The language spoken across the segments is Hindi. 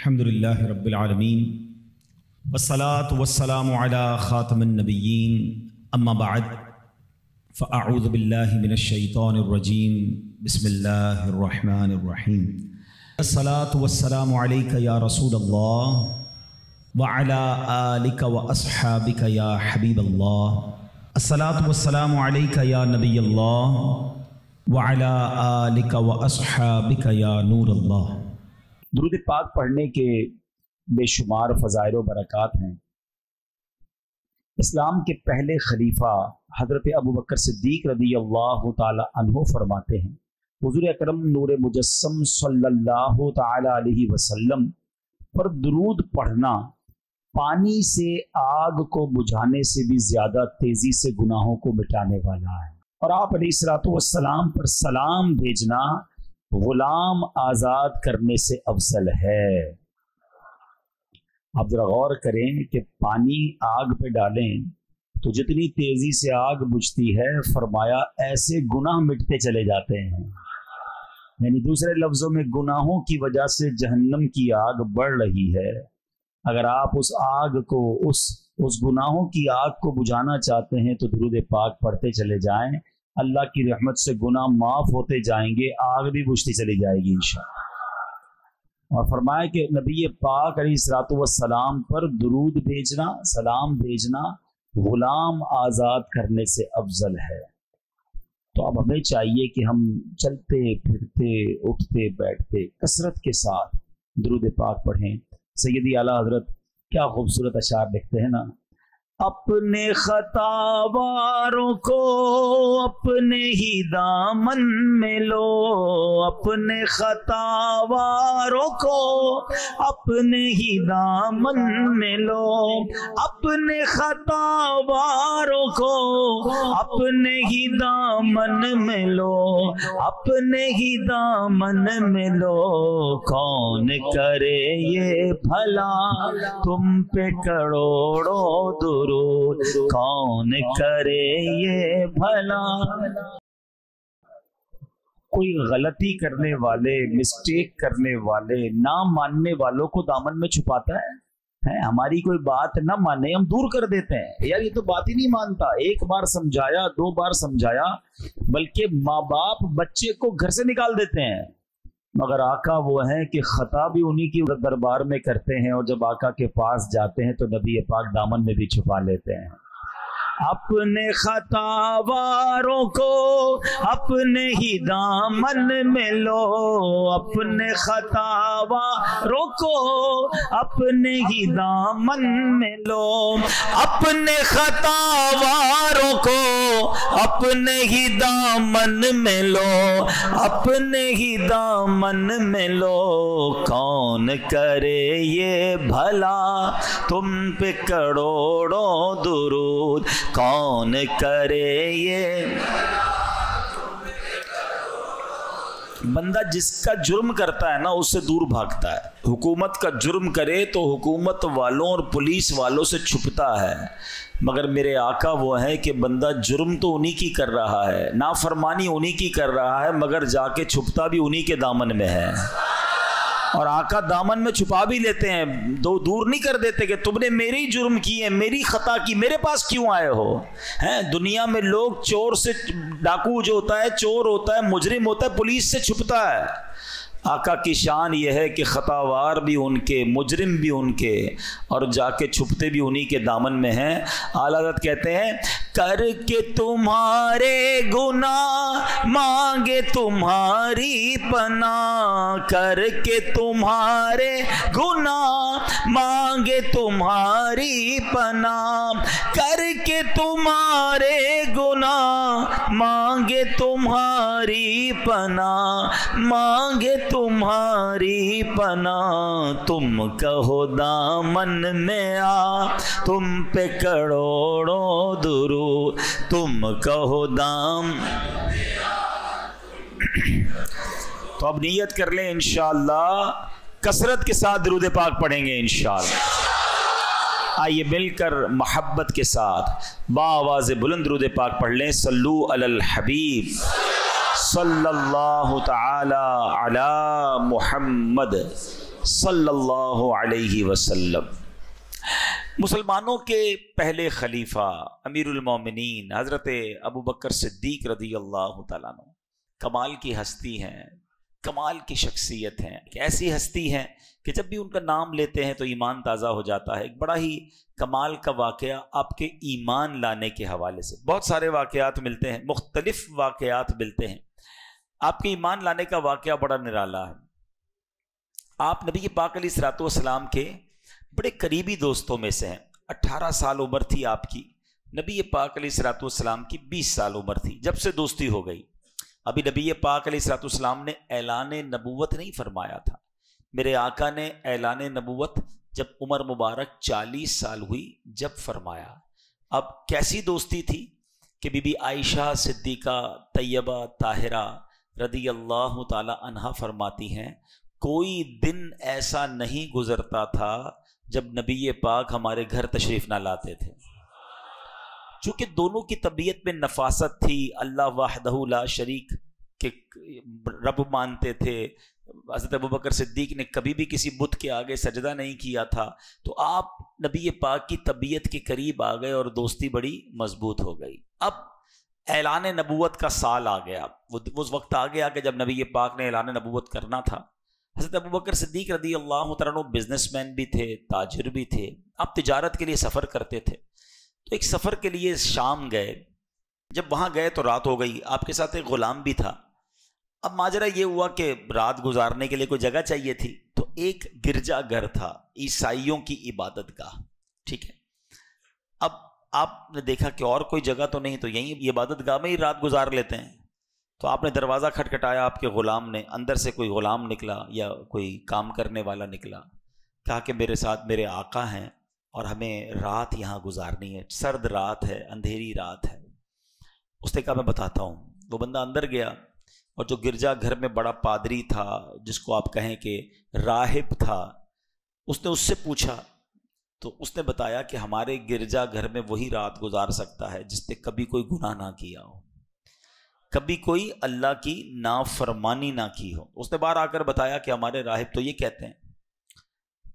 الحمد لله رب العالمين والصلاة والسلام على خاتم النبيين أما بعد فأعوذ بالله من الشيطان الرجيم بسم الله الرحمن الرحيم الصلاة والسلام عليك يا رسول الله وعلى آلك وأصحابك يا حبيب الله الصلاة والسلام عليك يا نبي الله وعلى آلك وأصحابك يا نور الله दुरुद पाक पढ़ने के बेशुमार फजायर बरक़ात हैं इस्लाम के पहले खलीफा हज़रत अबू बकर सिद्दीक रदी अल्लाह तहो फरमाते हैं हजूर अक्रम नूर मुजस्म सल्लाम अलैहि वसल्लम पर दरूद पढ़ना पानी से आग को बुझाने से भी ज़्यादा तेज़ी से गुनाहों को मिटाने वाला है और आप सलाम पर सलाम भेजना गुलाम आजाद करने से अफसल है आप जरा गौर करें कि पानी आग पे डालें तो जितनी तेजी से आग बुझती है फरमाया ऐसे गुनाह मिटते चले जाते हैं यानी दूसरे लफ्जों में गुनाहों की वजह से जहन्नम की आग बढ़ रही है अगर आप उस आग को उस उस गुनाहों की आग को बुझाना चाहते हैं तो दुरुद पाक पढ़ते चले जाएं अल्लाह की रहमत से गुना माफ़ होते जाएंगे आग भी बुझती चली जाएगी इन और फरमाया कि नबी पाक अली सलाम पर दरूद भेजना सलाम भेजना गुलाम आज़ाद करने से अफजल है तो अब हमें चाहिए कि हम चलते फिरते उठते बैठते कसरत के साथ दरूद पाक पढ़ें सैदी आला हजरत क्या खूबसूरत अशार लिखते हैं ना अपने खतावारों को अपने ही दामन में लो अपने खतावारों को अपने ही दामन में लो अपने खतावारों को अपने ही दामन में लो अपने ही दामन में लो कौन करे ये भला तुम पे करोड़ों दूर गुरु कौन करे ये भला कोई गलती करने वाले मिस्टेक करने वाले ना मानने वालों को दामन में छुपाता है है हमारी कोई बात ना माने हम दूर कर देते हैं यार ये तो बात ही नहीं मानता एक बार समझाया दो बार समझाया बल्कि माँ बाप बच्चे को घर से निकाल देते हैं मगर आका वो हैं कि ख़ता भी उन्हीं की दरबार में करते हैं और जब आका के पास जाते हैं तो नबी पाक दामन में भी छुपा लेते हैं अपने खतावारों को अपने ही दामन में लो अपने खतावा रोको अपने ही दामन में लो अपने खतावा रोको अपने ही दामन में लो अपने ही दामन में लो कौन करे ये भला तुम पे करोड़ों दुरूद कौन करे ये बंदा जिसका जुर्म करता है ना उससे दूर भागता है हुकूमत का जुर्म करे तो हुकूमत वालों और पुलिस वालों से छुपता है मगर मेरे आका वो है कि बंदा जुर्म तो उन्हीं की कर रहा है नाफरमानी उन्हीं की कर रहा है मगर जाके छुपता भी उन्हीं के दामन में है और आका दामन में छुपा भी लेते हैं दो दूर नहीं कर देते कि तुमने मेरे ही जुर्म है मेरी खता की मेरे पास क्यों आए हो हैं दुनिया में लोग चोर से डाकू जो होता है चोर होता है मुजरिम होता है पुलिस से छुपता है आका की शान यह है कि ख़तावार भी उनके मुजरिम भी उनके और जाके छुपते भी उन्हीं के दामन में हैं आलादत कहते हैं करके तुम्हारे गुना मांगे तुम्हारी पना करके तुम्हारे गुना मांगे तुम्हारी पना करके तुम्हारे गुना मांगे तुम्हारी पना मांगे तुम्हारी पना तुम कहो दामन में आ तुम पे करोड़ों दुरु तुम कहो दाम तो अब नीयत कर लें इंशाला कसरत के साथ दरूद पाक पढ़ेंगे इन आइए मिलकर मोहब्बत के साथ आवाज बुलंद दरूद पाक पढ़ लें सल्लू अल हबीब सल्लल्लाहु तआला अला मुहम्मद सल्लल्लाहु अलैहि वसल्लम मुसलमानों के पहले खलीफा अमीरमिन हज़रत अबू बकर सिद्दीक रदी अल्लाह तु कमाल की हस्ती हैं कमाल की शख्सियत हैं एक ऐसी हस्ती हैं कि जब भी उनका नाम लेते हैं तो ईमान ताज़ा हो जाता है एक बड़ा ही कमाल का वाक़ आपके ईमान लाने के हवाले से बहुत सारे वाक़ मिलते हैं मुख्तलिफ़ वाक़ात मिलते हैं आपके ईमान लाने का वाकया बड़ा निराला है आप नबी पाक अली सलातम के बड़े करीबी दोस्तों में से हैं अट्ठारह साल उम्र थी आपकी नबी पाक अली सलातम की बीस साल उम्र थी जब से दोस्ती हो गई अभी नबी पाक अली सलातम ने ऐलान नबूवत नहीं फरमाया था मेरे आका ने ऐलान नबूत जब उमर मुबारक चालीस साल हुई जब फरमाया अब कैसी दोस्ती थी कि बीबी आयशा सिद्दीका तैयबा ताहरा रदी अल्लाह तहा फरमाती हैं कोई दिन ऐसा नहीं गुजरता था जब नबी पाक हमारे घर तशरीफ़ ना लाते थे चूंकि दोनों की तबीयत में नफासत थी अल्लाह वाहदहला शरीक के रब मानते थे हज़रत अबू बकर सिद्दीक ने कभी भी किसी बुत के आगे सजदा नहीं किया था तो आप नबी पाक की तबीयत के करीब आ गए और दोस्ती बड़ी मजबूत हो गई अब ऐलान नबूत का साल आ गया वो उस वक्त आ गया कि जब नबी पाक ने ऐलान नबूत करना था हज़रत अबू बकर सिद्दीक रदी अल्लाह तरह बिजनेसमैन भी थे ताजर भी थे आप तजारत के लिए सफ़र करते थे तो एक सफ़र के लिए शाम गए जब वहाँ गए तो रात हो गई आपके साथ एक ग़ुलाम भी था अब माजरा ये हुआ कि रात गुजारने के लिए कोई जगह चाहिए थी तो एक गिरजा घर था ईसाइयों की इबादत का ठीक है आपने देखा कि और कोई जगह तो नहीं तो यहीं इबादत गाह में ही रात गुजार लेते हैं तो आपने दरवाज़ा खटखटाया आपके ग़ुलाम ने अंदर से कोई ग़ुलाम निकला या कोई काम करने वाला निकला कहा कि मेरे साथ मेरे आका हैं और हमें रात यहाँ गुजारनी है सर्द रात है अंधेरी रात है उसने कहा मैं बताता हूँ वो बंदा अंदर गया और जो गिरजा घर में बड़ा पादरी था जिसको आप कहें कि राहिब था उसने उससे पूछा तो उसने बताया कि हमारे गिरजा घर में वही रात गुजार सकता है जिसने कभी कोई गुनाह ना किया हो कभी कोई अल्लाह की नाफरमानी ना की हो उसने बाहर आकर बताया कि हमारे राहिब तो ये कहते हैं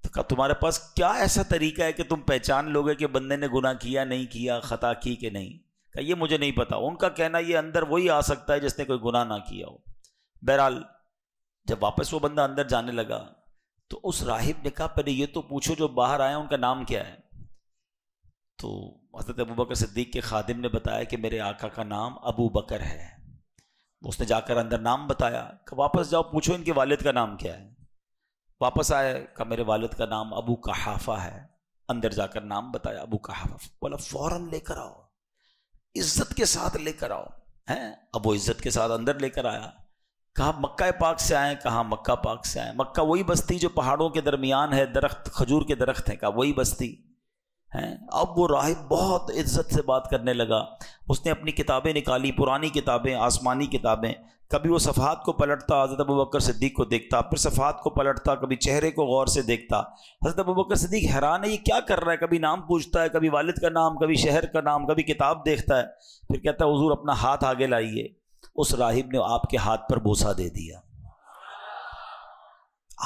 तो कहा तुम्हारे पास क्या ऐसा तरीका है कि तुम पहचान लोगे कि बंदे ने गुनाह किया नहीं किया खता की कि नहीं कहा ये मुझे नहीं पता उनका कहना ये अंदर वही आ सकता है जिसने कोई गुनाह ना किया हो बहरहाल जब वापस वो बंदा अंदर जाने लगा तो उस राहिब ने कहा पहले ये तो पूछो जो बाहर आया उनका नाम क्या है तो हजरत अबू बकर सिद्दीक के खादिम ने बताया कि मेरे आका का नाम अबू बकर है तो उसने जाकर अंदर नाम बताया कि वापस जाओ पूछो इनके वालिद का नाम क्या है वापस आए का मेरे वालिद का नाम अबू कहाफा है अंदर जाकर नाम बताया अबू कहाफा बोला फ़ौरन लेकर आओ इज्जत के साथ लेकर आओ हैं अब वो इज्जत के साथ अंदर लेकर आया कहा मक्का पाक से आए कहा मक्का पाक से आए मक्का वही बस्ती जो पहाड़ों के दरमियान है दरख्त खजूर के दरख्त हैं कहा वही बस्ती हैं अब वो राहिब बहुत इज्जत से बात करने लगा उसने अपनी किताबें निकाली पुरानी किताबें आसमानी किताबें कभी वो सफ़ात को पलटता हज़रत अबू बकर सिद्दीक को देखता फिर सफ़ात को पलटता कभी चेहरे को गौर से देखता हज़रत अबू बकर सिद्दीक हैरान है ये क्या कर रहा है कभी नाम पूछता है कभी वालिद का नाम कभी शहर का नाम कभी किताब देखता है फिर कहता है हजूर अपना हाथ आगे लाइए उस राहिब ने आपके हाथ पर भूसा दे दिया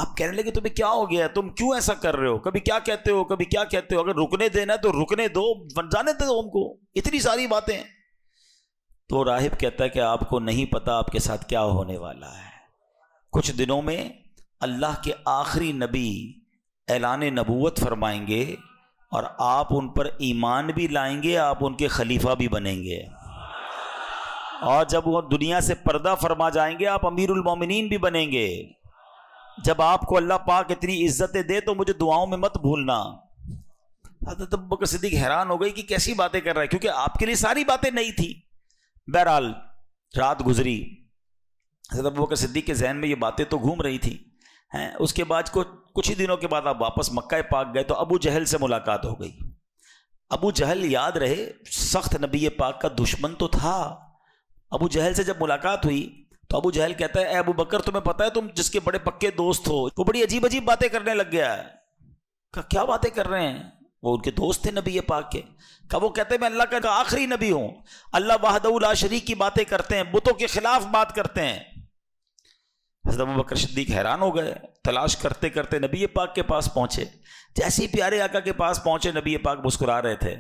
आप कहने लगे तुम्हें क्या हो गया तुम क्यों ऐसा कर रहे हो कभी क्या कहते हो कभी क्या कहते हो अगर रुकने देना है तो रुकने दो जाने दो हमको इतनी सारी बातें तो राहिब कहता है कि आपको नहीं पता आपके साथ क्या होने वाला है कुछ दिनों में अल्लाह के आखिरी नबी ऐलान नबूत फरमाएंगे और आप उन पर ईमान भी लाएंगे आप उनके खलीफा भी बनेंगे और जब वो दुनिया से पर्दा फरमा जाएंगे आप अमीरुल उलमिन भी बनेंगे जब आपको अल्लाह पाक इतनी इज्जतें दे तो मुझे दुआओं में मत भूलना हजरत बकर सिद्दीक हैरान हो गई कि कैसी बातें कर रहा है क्योंकि आपके लिए सारी बातें नहीं थी बहरहाल रात गुजरी हजरत बकर सिद्दीक के जहन में ये बातें तो घूम रही थी हैं उसके बाद को कुछ ही दिनों के बाद आप वापस मक्का पाक गए तो अबू जहल से मुलाकात हो गई अबू जहल याद रहे सख्त नबी पाक का दुश्मन तो था अबू जहल से जब मुलाकात हुई तो अबू जहल कहता है अबू बकर तुम्हें पता है तुम जिसके बड़े पक्के दोस्त हो वो बड़ी अजीब अजीब बातें करने लग गया है कहा क्या बातें कर रहे हैं वो उनके दोस्त थे नबी पाक के कहा वो कहते हैं मैं अल्लाह का आखिरी नबी हूं अल्लाह वाहदउल्ला शरीक की बातें करते हैं बुतों के खिलाफ बात करते हैं हजरत अबू बकर सिद्दीक हैरान हो गए तलाश करते करते नबी पाक के पास पहुंचे जैसे ही प्यारे आका के पास पहुंचे नबी पाक मुस्कुरा रहे थे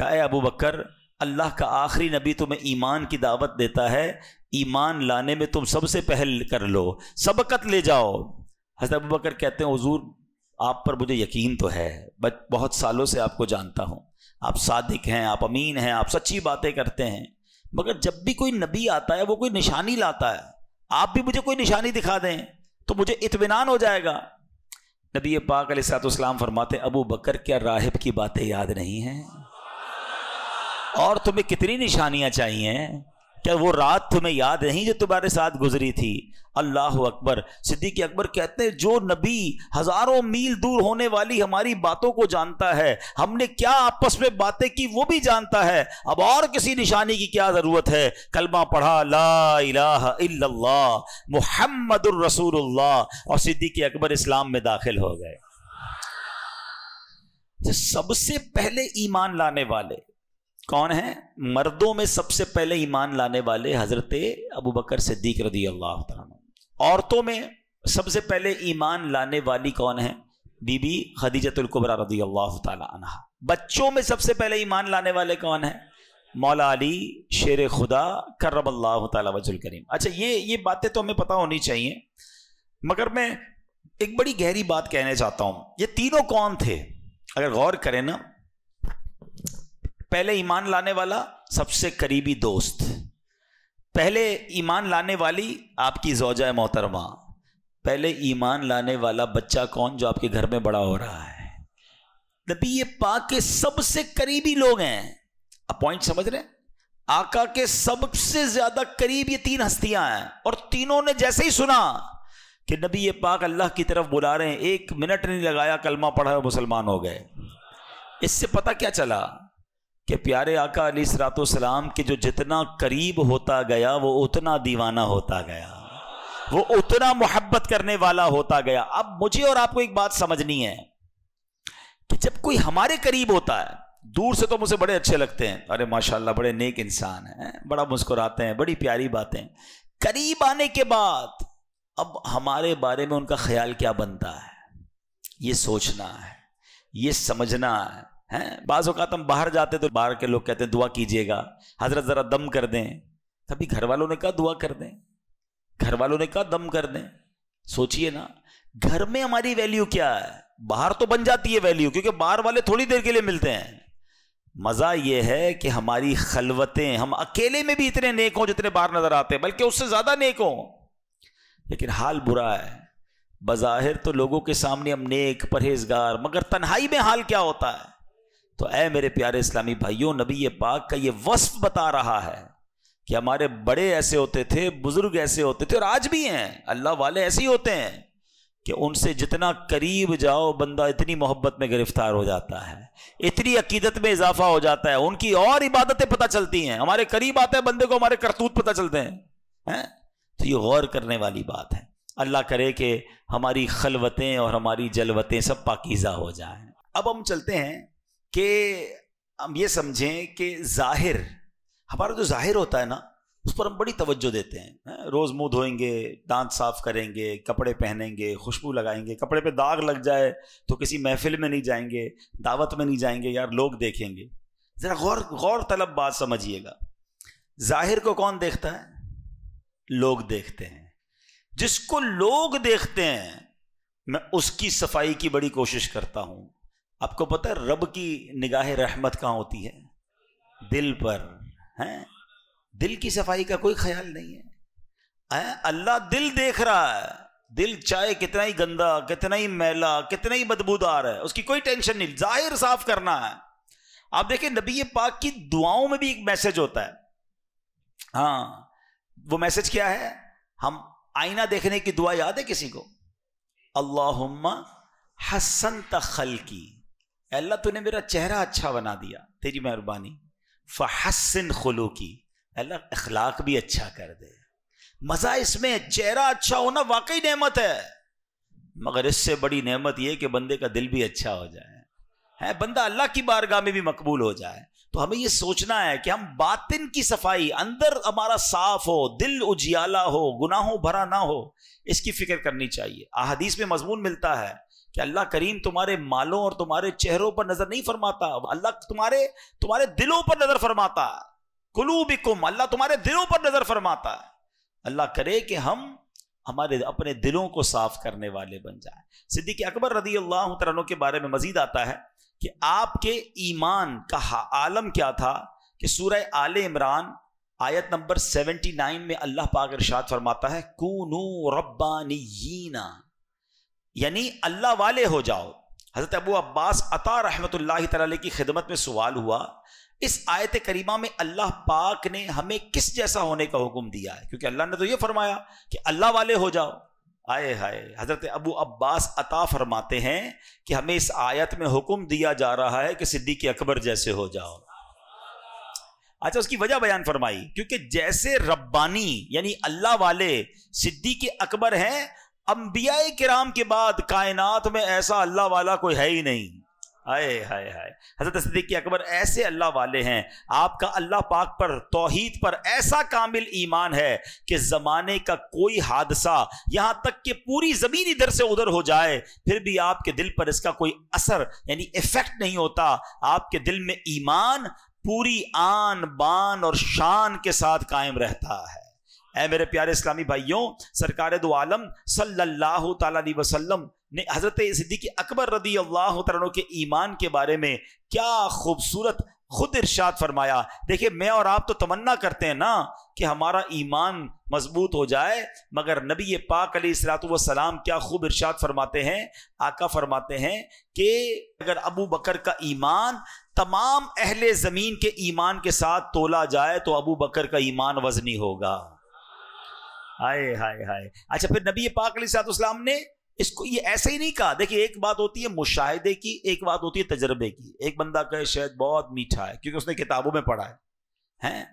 कहा अबू बकर अल्लाह का आखिरी नबी तुम्हें ईमान की दावत देता है ईमान लाने में तुम सबसे पहल कर लो सबकत ले जाओ हजरत अबू बकर कहते हैं हजूर आप पर मुझे यकीन तो है बट बहुत सालों से आपको जानता हूँ आप सादिक हैं आप अमीन हैं आप सच्ची बातें करते हैं मगर जब भी कोई नबी आता है वो कोई निशानी लाता है आप भी मुझे कोई निशानी दिखा दें तो मुझे इतमान हो जाएगा नबी पाक सात फरमाते अबू बकर क्या राहिब की बातें याद नहीं हैं और तुम्हें कितनी निशानियां चाहिए क्या वो रात तुम्हें याद नहीं जो तुम्हारे साथ गुजरी थी अल्लाह अकबर सिद्दीक अकबर कहते हैं जो नबी हजारों मील दूर होने वाली हमारी बातों को जानता है हमने क्या आपस में बातें की वो भी जानता है अब और किसी निशानी की क्या जरूरत है कलमा पढ़ा ला इल्लल्लाह मोहम्मद रसूलुल्लाह और सिद्दीक अकबर इस्लाम में दाखिल हो गए तो सबसे पहले ईमान लाने वाले कौन है मर्दों में सबसे पहले ईमान लाने वाले हजरत अबू बकर सिद्दीक रदी अल्लाह औरतों में सबसे पहले ईमान लाने वाली कौन है बीबी खदीजतुल्कुबरा रदी अल्लाह तह बच्चों में सबसे पहले ईमान लाने वाले कौन है मौला अली शेर खुदा करब अल्लाह तजुल करीम अच्छा ये ये बातें तो हमें पता होनी चाहिए मगर मैं एक बड़ी गहरी बात कहने चाहता हूँ ये तीनों कौन थे अगर गौर करें ना पहले ईमान लाने वाला सबसे करीबी दोस्त पहले ईमान लाने वाली आपकी जोजा मोहतरमा पहले ईमान लाने वाला बच्चा कौन जो आपके घर में बड़ा हो रहा है नबी ये पाक के सबसे करीबी लोग हैं आप पॉइंट समझ रहे हैं आका के सबसे ज्यादा करीब ये तीन हस्तियां हैं और तीनों ने जैसे ही सुना कि नबी ये पाक अल्लाह की तरफ बुला रहे हैं एक मिनट नहीं लगाया कलमा पढ़ा मुसलमान हो गए इससे पता क्या चला कि प्यारे आका अली सलाम के जो जितना करीब होता गया वो उतना दीवाना होता गया वो उतना मोहब्बत करने वाला होता गया अब मुझे और आपको एक बात समझनी है कि जब कोई हमारे करीब होता है दूर से तो मुझे बड़े अच्छे लगते हैं अरे माशाल्लाह बड़े नेक इंसान हैं बड़ा मुस्कुराते हैं बड़ी प्यारी बातें करीब आने के बाद अब हमारे बारे में उनका ख्याल क्या बनता है ये सोचना है ये समझना है हैं बाज़ अवत हम बाहर जाते तो बाहर के लोग कहते हैं दुआ कीजिएगा हजरत ज़रा दम कर दें तभी घर वालों ने कहा दुआ कर दें घर वालों ने कहा दम कर दें सोचिए ना घर में हमारी वैल्यू क्या है बाहर तो बन जाती है वैल्यू क्योंकि बाहर वाले थोड़ी देर के लिए मिलते हैं मज़ा यह है कि हमारी खलवतें हम अकेले में भी इतने नेक हों जितने बाहर नज़र आते हैं बल्कि उससे ज़्यादा नेक हों लेकिन हाल बुरा है बज़ाहिर तो लोगों के सामने हम नेक परहेजगार मगर तन्हाई में हाल क्या होता है तो ऐ मेरे प्यारे इस्लामी भाइयों नबी ये पाक का ये वस्फ बता रहा है कि हमारे बड़े ऐसे होते थे बुजुर्ग ऐसे होते थे और आज भी हैं अल्लाह वाले ऐसे ही होते हैं कि उनसे जितना करीब जाओ बंदा इतनी मोहब्बत में गिरफ्तार हो जाता है इतनी अकीदत में इजाफा हो जाता है उनकी और इबादतें पता चलती हैं हमारे करीब आते हैं बंदे को हमारे करतूत पता चलते हैं है? तो ये गौर करने वाली बात है अल्लाह करे कि हमारी खलवतें और हमारी जलवतें सब पाकिज़ा हो जाए अब हम चलते हैं कि हम ये समझें कि जाहिर हमारा जो जाहिर होता है ना उस पर हम बड़ी तवज्जो देते हैं रोज़ मुंह धोएंगे दांत साफ करेंगे कपड़े पहनेंगे खुशबू लगाएंगे कपड़े पे दाग लग जाए तो किसी महफिल में नहीं जाएंगे दावत में नहीं जाएंगे यार लोग देखेंगे ज़रा गौर गौर तलब बात समझिएगा जाहिर को कौन देखता है लोग देखते हैं जिसको लोग देखते हैं मैं उसकी सफाई की बड़ी कोशिश करता हूँ आपको पता है रब की निगाह रहमत कहाँ होती है दिल पर है दिल की सफाई का कोई ख्याल नहीं है अल्लाह दिल देख रहा है दिल चाहे कितना ही गंदा कितना ही मैला कितना ही बदबूदार है उसकी कोई टेंशन नहीं जाहिर साफ करना है आप देखें नबी पाक की दुआओं में भी एक मैसेज होता है हाँ वो मैसेज क्या है हम आईना देखने की दुआ याद है किसी को अल्लाह हसन तखल की अल्लाह तूने मेरा चेहरा अच्छा बना दिया तेरी मेहरबानी फ़हसन खलो की अल्लाह अखलाक भी अच्छा कर दे मज़ा इसमें चेहरा अच्छा होना वाकई नेमत है मगर इससे बड़ी नेमत यह कि बंदे का दिल भी अच्छा हो जाए है बंदा अल्लाह की बारगाह में भी मकबूल हो जाए तो हमें यह सोचना है कि हम बातिन की सफाई अंदर हमारा साफ हो दिल उजियाला हो गुनाहों भरा ना हो इसकी फिक्र करनी चाहिए अहदीस में मजमून मिलता है कि अल्लाह करीम तुम्हारे मालों और तुम्हारे चेहरों पर नजर नहीं फरमाता अल्लाह तुम्हारे तुम्हारे दिलों पर नजर फरमाता कुलू कुलूबिकुम अल्लाह तुम्हारे दिलों पर नजर फरमाता है अल्लाह करे कि हम हमारे अपने दिलों को साफ करने वाले बन जाए सिद्दीक अकबर रदी अल्लाह तरों के बारे में मजीद आता है कि आपके ईमान का आलम क्या था कि सूर्य आल इमरान आयत नंबर 79 में अल्लाह पाकर शाद फरमाता है नू रब्बानीना यानी अल्लाह वाले हो जाओ हज़रत अबू अब्बास अता रहमत तला की खिदमत में सवाल हुआ इस आयत करीमा में अल्लाह पाक ने हमें किस जैसा होने का हुक्म दिया है क्योंकि अल्लाह ने तो यह फरमाया कि अल्लाह वाले हो जाओ आए हाय हज़रत अबू अब्बास अता फरमाते हैं कि हमें इस आयत में हुक्म दिया जा रहा है कि सिद्दीक अकबर जैसे हो जाओ अच्छा उसकी वजह बयान फरमाई क्योंकि जैसे रब्बानी यानी अल्लाह वाले सिद्दीक अकबर हैं अंबिया किराम के बाद कायनात में ऐसा अल्लाह वाला कोई है ही नहीं आए हाय हाय हजरत सदीक अकबर ऐसे अल्लाह वाले हैं आपका अल्लाह पाक पर तोहीद पर ऐसा कामिल ईमान है कि ज़माने का कोई हादसा यहाँ तक कि पूरी ज़मीन इधर से उधर हो जाए फिर भी आपके दिल पर इसका कोई असर यानी इफ़ेक्ट नहीं होता आपके दिल में ईमान पूरी आन बान और शान के साथ कायम रहता है ए मेरे प्यारे इस्लामी भाइयों सरकार दो आलम सल्लल्लाहु अलैहि वसल्लम ने हज़रत सिद्दीक अकबर रदी अल्लाह तरों के ईमान के बारे में क्या खूबसूरत खुद इर्शाद फरमाया देखिए मैं और आप तो तमन्ना करते हैं ना कि हमारा ईमान मजबूत हो जाए मगर नबी पाक अली क्या खूब इर्शाद फरमाते हैं आका फरमाते हैं कि अगर अबू बकर का ईमान तमाम अहले ज़मीन के ईमान के साथ तोला जाए तो अबू बकर का ईमान वजनी होगा हाय हाय हाय अच्छा फिर नबी पाक सलाम ने इसको ये ऐसे ही नहीं कहा देखिए एक बात होती है मुशाहिदे की एक बात होती है तजर्बे की एक बंदा कहे शायद बहुत मीठा है क्योंकि उसने किताबों में पढ़ा है हैं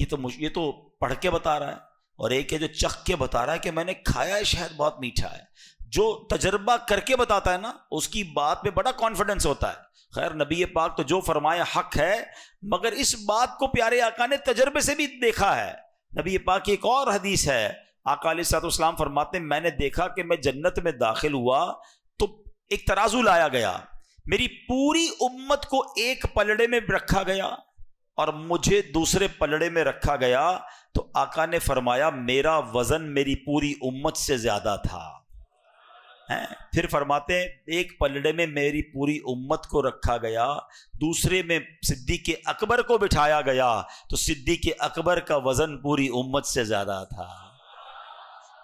ये तो ये तो पढ़ के बता रहा है और एक है जो चख के बता रहा है कि मैंने खाया है शायद बहुत मीठा है जो तजर्बा करके बताता है ना उसकी बात में बड़ा कॉन्फिडेंस होता है खैर नबी पाक तो जो फरमाया हक है मगर इस बात को प्यारे आका ने तजर्बे से भी देखा है नबी पाक की एक और हदीस है आकाम फरमाते मैंने देखा कि मैं जन्नत में दाखिल हुआ तो एक तराजू लाया गया मेरी पूरी उम्मत को एक पलड़े में रखा गया और मुझे दूसरे पलड़े में रखा गया तो आका ने फरमाया मेरा वजन मेरी पूरी उम्मत से ज्यादा था है? फिर फरमाते हैं एक पलड़े में मेरी पूरी उम्मत को रखा गया दूसरे में सिद्दी के अकबर को बिठाया गया तो के अकबर का वजन पूरी उम्मत से ज्यादा था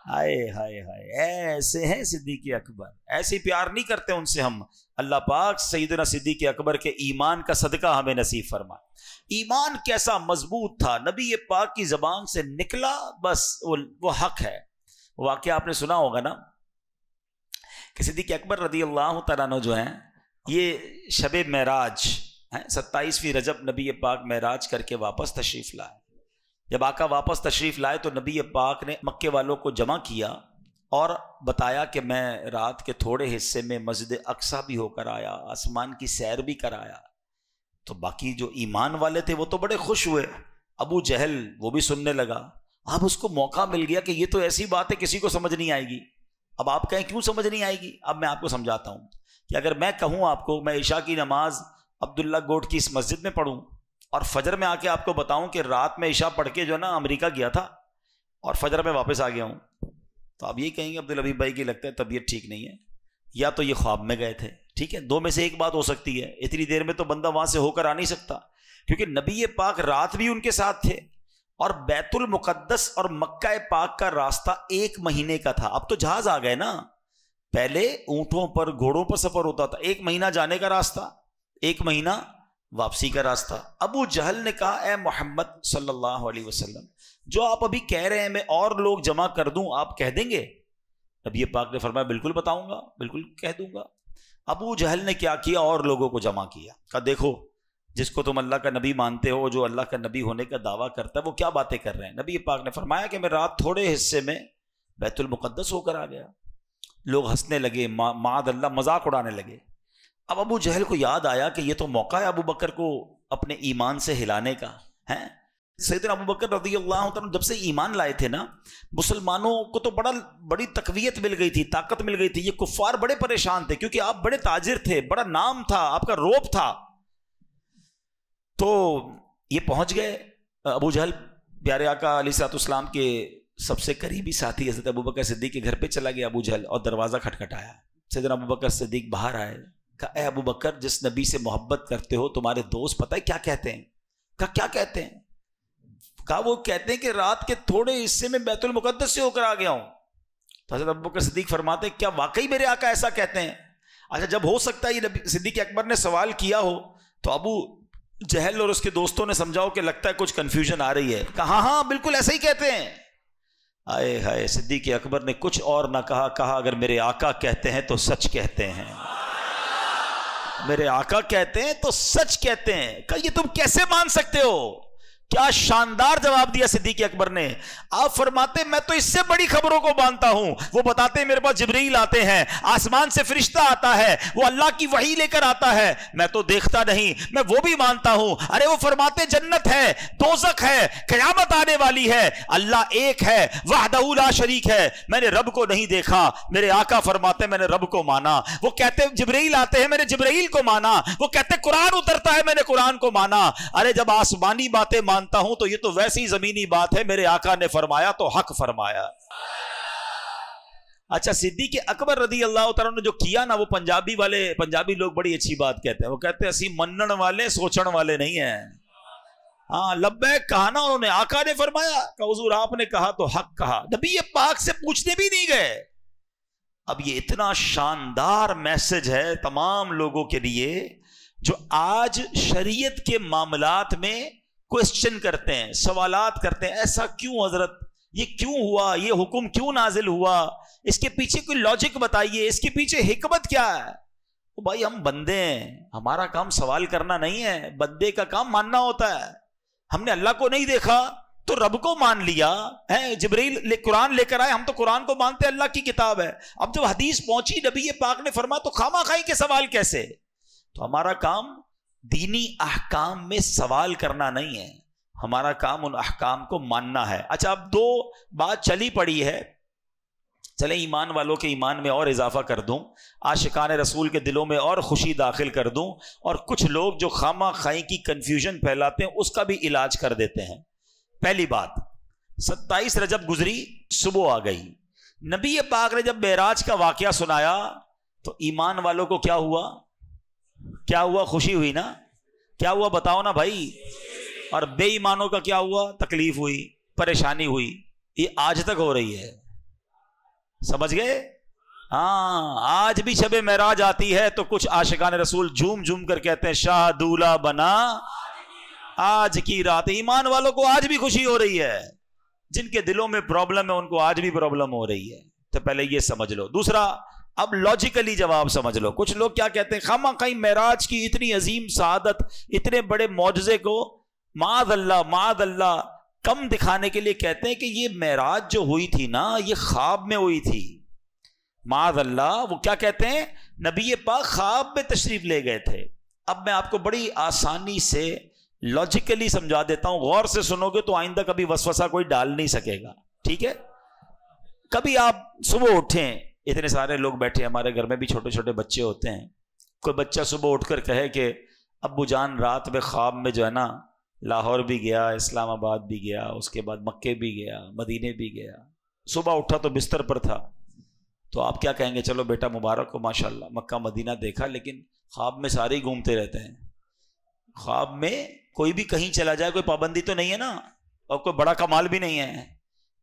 हाय हाय हाय ऐसे हैं सिद्दीकी अकबर ऐसे प्यार नहीं करते उनसे हम अल्लाह पाक सईदना सिद्दीक अकबर के ईमान का सदका हमें नसीब फरमा ईमान कैसा मजबूत था नबी ये पाक की ज़बान से निकला बस वो वो हक है वाक्य आपने सुना होगा ना कि सिद्दीक अकबर रदी अल्लाह तन जो हैं ये शब महराज हैं सत्ताईसवीं रजब नबी पाक महराज करके वापस तशरीफ़ लाए जब आका वापस तशरीफ़ लाए तो नबी पाक ने मक्के वालों को जमा किया और बताया कि मैं रात के थोड़े हिस्से में मस्जिद अक्सा भी होकर आया आसमान की सैर भी कराया तो बाकी जो ईमान वाले थे वो तो बड़े खुश हुए अबू जहल वो भी सुनने लगा अब उसको मौका मिल गया कि ये तो ऐसी बात है किसी को समझ नहीं आएगी अब आप कहें क्यों समझ नहीं आएगी अब मैं आपको समझाता हूँ कि अगर मैं कहूँ आपको मैं ईशा की नमाज अब्दुल्ला गोट की इस मस्जिद में पढ़ूँ और फजर में आके आपको बताऊं कि रात में ईशा पढ़ के जो है ना अमेरिका गया था और फजर में वापस आ गया हूं तो आप ये कहेंगे अब्दुल अबीब भाई की लगता है तबीयत ठीक नहीं है या तो ये ख्वाब में गए थे ठीक है दो में से एक बात हो सकती है इतनी देर में तो बंदा वहां से होकर आ नहीं सकता क्योंकि नबी पाक रात भी उनके साथ थे और बैतुल मुकद्दस और मक्का पाक का रास्ता एक महीने का था अब तो जहाज आ गए ना पहले ऊंटों पर घोड़ों पर सफर होता था एक महीना जाने का रास्ता एक महीना वापसी का रास्ता अबू जहल ने कहा ए मोहम्मद सल्लल्लाहु अलैहि वसल्लम जो आप अभी कह रहे हैं मैं और लोग जमा कर दूं आप कह देंगे नबी पाक ने फरमाया बिल्कुल बताऊंगा बिल्कुल कह दूंगा अबू जहल ने क्या किया और लोगों को जमा किया कहा देखो जिसको तुम अल्लाह का नबी मानते हो जो अल्लाह का नबी होने का दावा करता है वो क्या बातें कर रहे हैं नबी पाक ने फरमाया कि मैं रात थोड़े हिस्से में बैतुलमुक़दस होकर आ गया लोग हंसने लगे माद अल्लाह मजाक उड़ाने लगे अब अबू जहल को याद आया कि यह तो मौका है अबू बकर को अपने ईमान से हिलाने का है सैदिन अबू बकर रजी अल्लाह जब से ईमान लाए थे ना मुसलमानों को तो बड़ा बड़ी तकवीत मिल गई थी ताकत मिल गई थी ये कुफार बड़े परेशान थे क्योंकि आप बड़े ताजिर थे बड़ा नाम था आपका रोप था तो ये पहुंच गए अबू जहल प्यारे आका अली सातुस्लाम के सबसे करीबी साथी हजरत अबू बकर सिद्दीक के घर पर चला गया अबू जहल और दरवाज़ा खटखटाया सैदन अबू बकर सिद्दीक बाहर आए कहा अबू बकर जिस नबी से मोहब्बत करते हो तुम्हारे दोस्त पता है क्या कहते हैं कहा क्या कहते हैं कहा वो कहते हैं कि रात के थोड़े हिस्से में बैतुल मुकद्दस से होकर आ गया हूं तो हजरत अबू बकर सिद्दीक फरमाते क्या वाकई मेरे आका ऐसा कहते हैं अच्छा जब हो सकता है ये नबी सिद्दीक अकबर ने सवाल किया हो तो अबू जहल और उसके दोस्तों ने समझाओ कि लगता है कुछ कंफ्यूजन आ रही है कहा हाँ हाँ बिल्कुल ऐसे ही कहते हैं आए हाय सिद्दीक अकबर ने कुछ और ना कहा कहा अगर मेरे आका कहते हैं तो सच कहते हैं मेरे आका कहते हैं तो सच कहते हैं कल ये तुम कैसे मान सकते हो क्या शानदार जवाब दिया सिद्दीक अकबर ने आप फरमाते मैं तो इससे बड़ी खबरों को मानता हूं वो बताते मेरे पास जबरील आते हैं आसमान से फरिश्ता आता है वो अल्लाह की वही लेकर आता है मैं तो देखता नहीं मैं वो भी मानता हूं अरे वो फरमाते जन्नत है दोजक है क्यामत आने वाली है अल्लाह एक है वाहदऊला शरीक है मैंने रब को नहीं देखा मेरे आका फरमाते मैंने रब को माना वो कहते जबरील आते हैं मैंने जबरील को माना वो कहते कुरान उतरता है मैंने कुरान को माना अरे जब आसमानी बातें मानता हूं तो ये तो वैसी जमीनी बात है मेरे आका ने फरमाया तो हक फरमाया अच्छा सिद्दी के अकबर रदी अल्लाह ने जो किया ना वो पंजाबी वाले पंजाबी लोग बड़ी अच्छी बात कहते हैं वो कहते हैं असी मनन वाले सोचण वाले नहीं है हाँ लब्बैक कहा ना उन्होंने आका ने फरमाया हजूर आपने कहा तो हक कहा नबी ये पाक से पूछने भी नहीं गए अब ये इतना शानदार मैसेज है तमाम लोगों के लिए जो आज शरीयत के मामलात में क्वेश्चन करते हैं सवालात करते हैं ऐसा क्यों हजरत ये क्यों हुआ ये हुक्म क्यों नाजिल हुआ इसके पीछे कोई लॉजिक बताइए इसके पीछे हिकमत क्या है तो भाई हम बंदे हैं हमारा काम सवाल करना नहीं है बंदे का काम मानना होता है हमने अल्लाह को नहीं देखा तो रब को मान लिया है जबरील ले, कुरान लेकर आए हम तो कुरान को मानते अल्लाह की किताब है अब जब हदीस पहुंची नबी पाक ने फरमा तो खामा खाई के सवाल कैसे तो हमारा काम दीनी अहकाम में सवाल करना नहीं है हमारा काम उन अहकाम को मानना है अच्छा अब दो बात चली पड़ी है चले ईमान वालों के ईमान में और इजाफा कर दूं आशिकान रसूल के दिलों में और खुशी दाखिल कर दूं और कुछ लोग जो खामा खाई की कन्फ्यूजन फैलाते हैं उसका भी इलाज कर देते हैं पहली बात सत्ताईस रजब गुजरी सुबह आ गई नबी पाक ने जब बेराज का वाक्य सुनाया तो ईमान वालों को क्या हुआ क्या हुआ खुशी हुई ना क्या हुआ बताओ ना भाई और बेईमानों का क्या हुआ तकलीफ हुई परेशानी हुई ये आज तक हो रही है समझ गए हाँ आज भी शबे महराज आती है तो कुछ आशिकान रसूल झूम झूम कर कहते हैं शाह दूल्हा बना आज की रात ईमान वालों को आज भी खुशी हो रही है जिनके दिलों में प्रॉब्लम है उनको आज भी प्रॉब्लम हो रही है तो पहले ये समझ लो दूसरा अब लॉजिकली जवाब समझ लो कुछ लोग क्या कहते हैं खामा कहीं महराज की इतनी अजीम शहादत इतने बड़े मुआजे को माद अल्लाह माद अल्लाह कम दिखाने के लिए कहते हैं कि ये महराज जो हुई थी ना ये ख्वाब में हुई थी माद अल्लाह वो क्या कहते हैं नबी पाक ख्वाब में तशरीफ ले गए थे अब मैं आपको बड़ी आसानी से लॉजिकली समझा देता हूं गौर से सुनोगे तो आइंदा कभी वसवसा कोई डाल नहीं सकेगा ठीक है कभी आप सुबह उठें इतने सारे लोग बैठे हमारे घर में भी छोटे छोटे बच्चे होते हैं कोई बच्चा सुबह उठकर कहे कि अबू जान रात में ख्वाब में जो है ना लाहौर भी गया इस्लामाबाद भी गया उसके बाद मक्के भी गया मदीने भी गया सुबह उठा तो बिस्तर पर था तो आप क्या कहेंगे चलो बेटा मुबारक हो माशाल्लाह मक्का मदीना देखा लेकिन ख्वाब में सारे घूमते रहते हैं ख्वाब में कोई भी कहीं चला जाए कोई पाबंदी तो नहीं है ना और कोई बड़ा कमाल भी नहीं है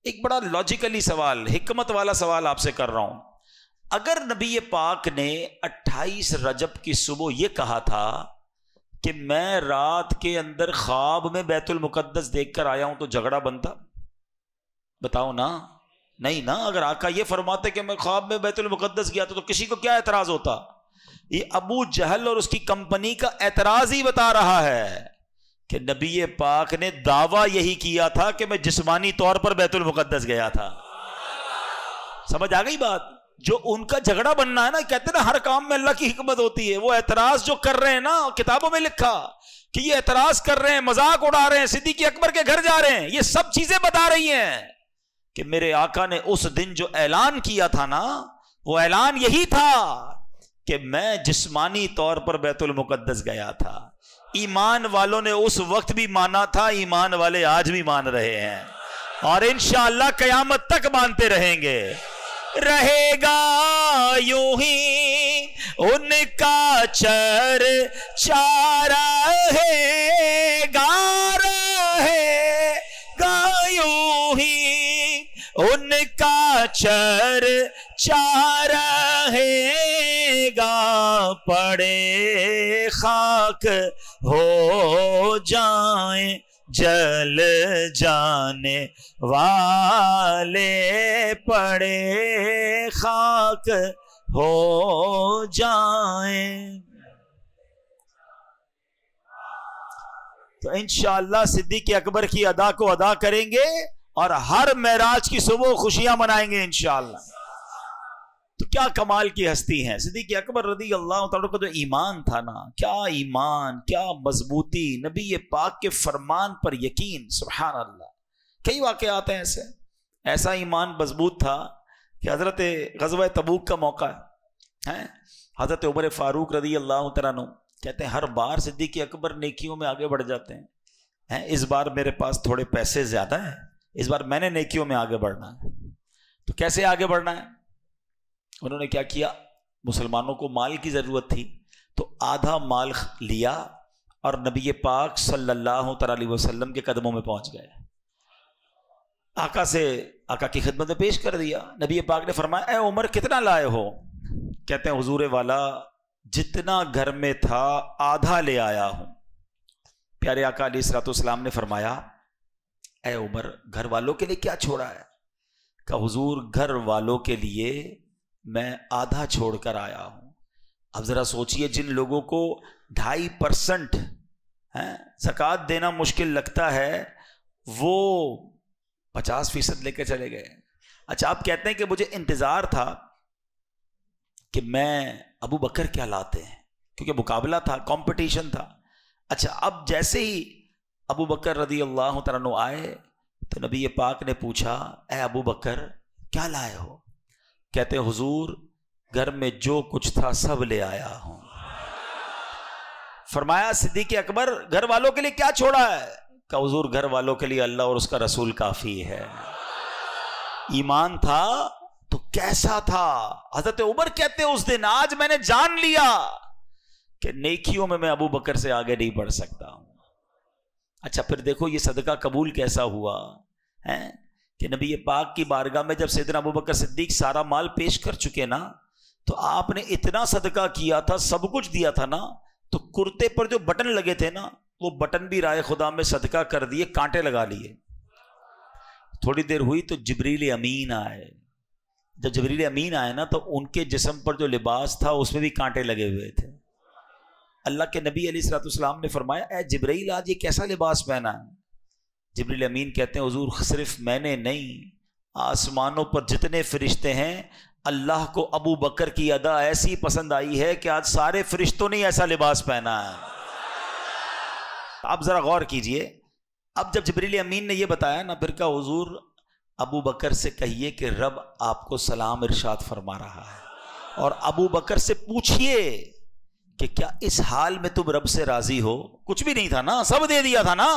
एक बड़ा लॉजिकली सवाल हिकमत वाला सवाल आपसे कर रहा हूँ अगर नबी पाक ने 28 रजब की सुबह यह कहा था कि मैं रात के अंदर ख्वाब में बैतुल मुकद्दस देखकर आया हूं तो झगड़ा बनता बताओ ना नहीं ना अगर आका ये फरमाते कि मैं ख्वाब में बैतुल मुकद्दस गया था तो किसी को क्या एतराज होता ये अबू जहल और उसकी कंपनी का एतराज ही बता रहा है कि नबी पाक ने दावा यही किया था कि मैं जिस्मानी तौर पर बैतुल मुकद्दस गया था समझ आ गई बात जो उनका झगड़ा बनना है ना कहते ना हर काम में अल्लाह की हिकमत होती है वो एतराज जो कर रहे हैं ना किताबों में लिखा कि ये एतराज कर रहे हैं मजाक उड़ा रहे हैं के अकबर के घर जा रहे हैं ये सब चीजें बता रही हैं कि मेरे आका ने उस दिन जो ऐलान किया था ना वो ऐलान यही था कि मैं जिसमानी तौर पर बैतुल मुकद्दस गया था ईमान वालों ने उस वक्त भी माना था ईमान वाले आज भी मान रहे हैं और इन कयामत तक मानते रहेंगे रहेगा यूं ही उनका चर चारा है रहेगा यूं ही उनका चर चारा रहेगा पड़े खाक हो जाए जल जाने वाले पड़े खाक हो जाए तो इन सिद्दीक अकबर की अदा को अदा करेंगे और हर महराज की सुबह खुशियां मनाएंगे इनशाला तो क्या कमाल की हस्ती है सिद्दीक अकबर रदी अल्लाह का जो ईमान था ना क्या ईमान क्या मजबूती नबी पाक के फरमान पर यकीन सुबहान अल्लाह कई आते हैं ऐसे ऐसा ईमान मजबूत था कि हज़रत गजब तबूक का मौका है हज़रत उबर फ़ारूक रदी अल्लाह तरानु कहते हैं हर बार सिद्दीक अकबर नेकियों में आगे बढ़ जाते हैं हैं इस बार मेरे पास थोड़े पैसे ज़्यादा हैं इस बार मैंने नेकियों में आगे बढ़ना है तो कैसे आगे बढ़ना है उन्होंने क्या किया मुसलमानों को माल की ज़रूरत थी तो आधा माल लिया और नबी पाक सल्लल्लाहु अलैहि वसल्लम के कदमों में पहुंच गए आका से आका की खिदमत में पेश कर दिया नबी पाक ने फरमाया उमर कितना लाए हो कहते हैं हजूर वाला जितना घर में था आधा ले आया हूं प्यारे आका अली सलातम ने फरमाया ए उमर घर वालों के लिए क्या छोड़ा है का हुजूर घर वालों के लिए मैं आधा छोड़कर आया हूं अब जरा सोचिए जिन लोगों को ढाई परसेंट है जक़ात देना मुश्किल लगता है वो पचास फीसद लेकर चले गए अच्छा आप कहते हैं कि मुझे इंतज़ार था कि मैं अबू बकर क्या लाते हैं क्योंकि मुकाबला था कंपटीशन था अच्छा अब जैसे ही अबू बकर रदी अल्लाह तन आए तो नबी पाक ने पूछा ए अबू बकर क्या लाए हो कहते हैं हुजूर घर में जो कुछ था सब ले आया हूं फरमाया सिद्दीक अकबर घर वालों के लिए क्या छोड़ा है का हुजूर घर वालों के लिए अल्लाह और उसका रसूल काफी है ईमान था तो कैसा था हजरत उमर कहते उस दिन आज मैंने जान लिया कि नेकियों में मैं अबू बकर से आगे नहीं बढ़ सकता हूं अच्छा फिर देखो ये सदका कबूल कैसा हुआ है कि नबी पाक की बारगाह में जब सैदन अबू बकर सिद्दीक सारा माल पेश कर चुके ना तो आपने इतना सदका किया था सब कुछ दिया था ना तो कुर्ते पर जो बटन लगे थे ना वो बटन भी राय खुदा में सदका कर दिए कांटे लगा लिए थोड़ी देर हुई तो जबरील अमीन आए जब जबरील अमीन आए ना तो उनके जिसम पर जो लिबास था उसमें भी कांटे लगे हुए थे अल्लाह के नबी अली सलाम ने फरमाया ए जबरील आज ये कैसा लिबास पहना है जबरील अमीन कहते हैं हजूर सिर्फ मैंने नहीं आसमानों पर जितने फरिश्ते हैं अल्लाह को अबू बकर की अदा ऐसी पसंद आई है कि आज सारे फरिश्तों ने ऐसा लिबास पहना है आप ज़रा गौर कीजिए अब जब जबरील अमीन ने यह बताया ना फिर का हजूर अबू बकर से कहिए कि रब आपको सलाम इरशाद फरमा रहा है और अबू बकर से पूछिए कि क्या इस हाल में तुम रब से राज़ी हो कुछ भी नहीं था ना सब दे दिया था ना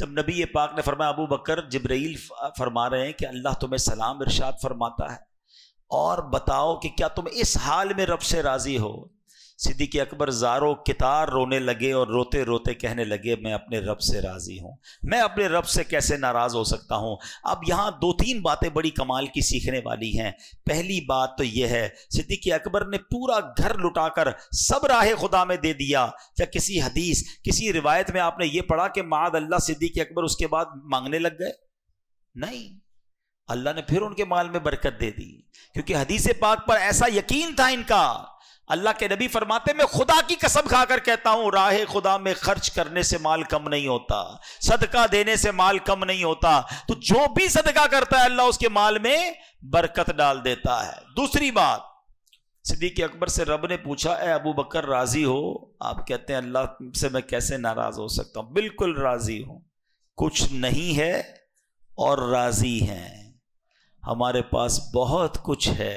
जब नबी पाक ने फरमाया अबू बकर जबरील फरमा रहे हैं कि अल्लाह तुम्हें सलाम इरशाद फरमाता है और बताओ कि क्या तुम इस हाल में रब से राज़ी हो सिद्दीक अकबर जारो कितार रोने लगे और रोते रोते कहने लगे मैं अपने रब से राज़ी हूँ मैं अपने रब से कैसे नाराज़ हो सकता हूँ अब यहाँ दो तीन बातें बड़ी कमाल की सीखने वाली हैं पहली बात तो यह है सिद्दीक अकबर ने पूरा घर लुटाकर सब राह खुदा में दे दिया या किसी हदीस किसी रिवायत में आपने ये पढ़ा कि माद अल्लाह सिद्दीक अकबर उसके बाद मांगने लग गए नहीं अल्लाह ने फिर उनके माल में बरकत दे दी क्योंकि हदीस पाक पर ऐसा यकीन था इनका अल्लाह के नबी फरमाते मैं खुदा की कसम खाकर कहता हूं राह खुदा में खर्च करने से माल कम नहीं होता सदका देने से माल कम नहीं होता तो जो भी सदका करता है अल्लाह उसके माल में बरकत डाल देता है दूसरी बात सिद्दीक अकबर से रब ने पूछा ए अबू बकर राजी हो आप कहते हैं अल्लाह से मैं कैसे नाराज हो सकता हूं बिल्कुल राजी हूं कुछ नहीं है और राजी हैं हमारे पास बहुत कुछ है